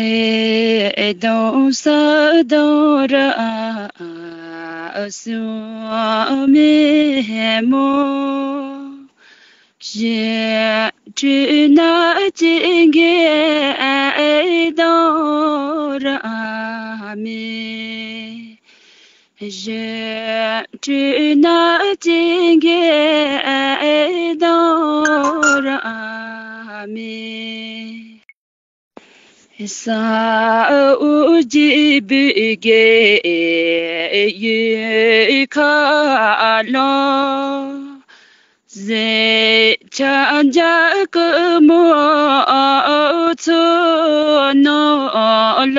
et dans sa dora suamemo je tu na tinge dora me je tu na tinge dora ሳኡጅብ ጌይካሎ ዘቻንጃቅሞትኖሎ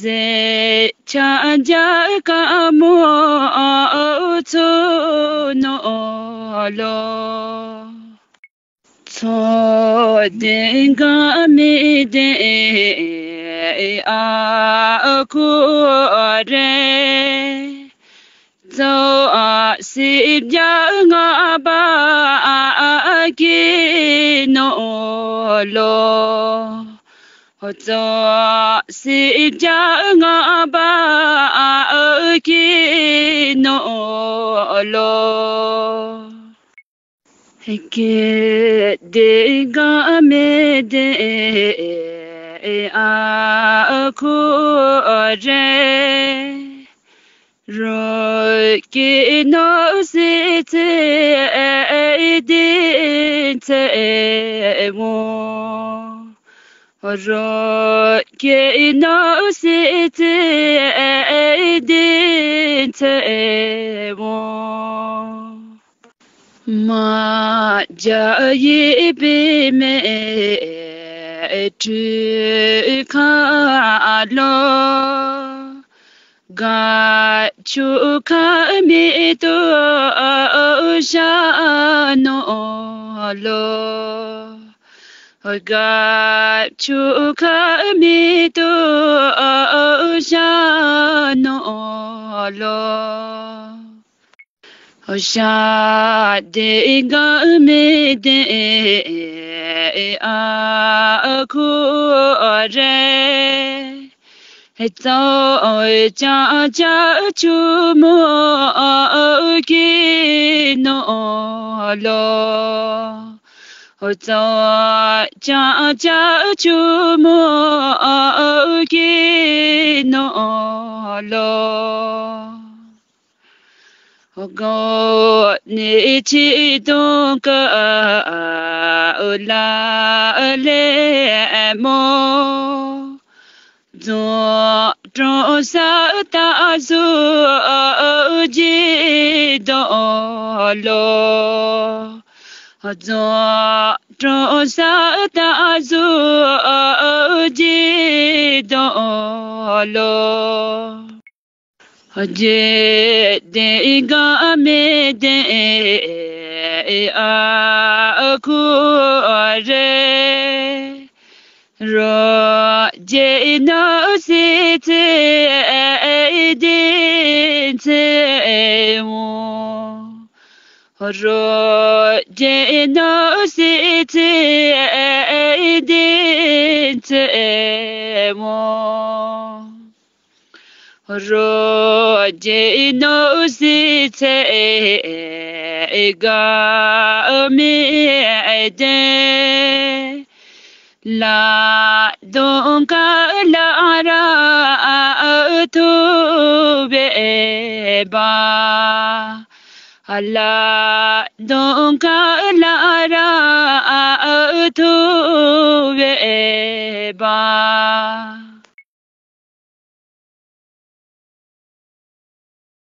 ዘቻንጃቅሞትኖሎ so de ga ne de a ku re so a si ya nga ba ki no lo so si ya nga ba ki no lo ke de ga me de a ko re ro ke no se te de te mo ro ke no se te de te mo ما جاي بمئتك الله gachuka mito shano lo gachuka mito shano lo 我下的一个没得阿可人，我早家家就没给弄了，我早家家就没给弄了。我跟你一起动格啊啊啦嘞么，做中沙大猪啊多激动做中沙大猪啊多激 Haje de ga me de a ku re ro je na se te de te mo ro je na se te de te mo ro de no de la donka la ara tu be ba la donka la ara tu be ba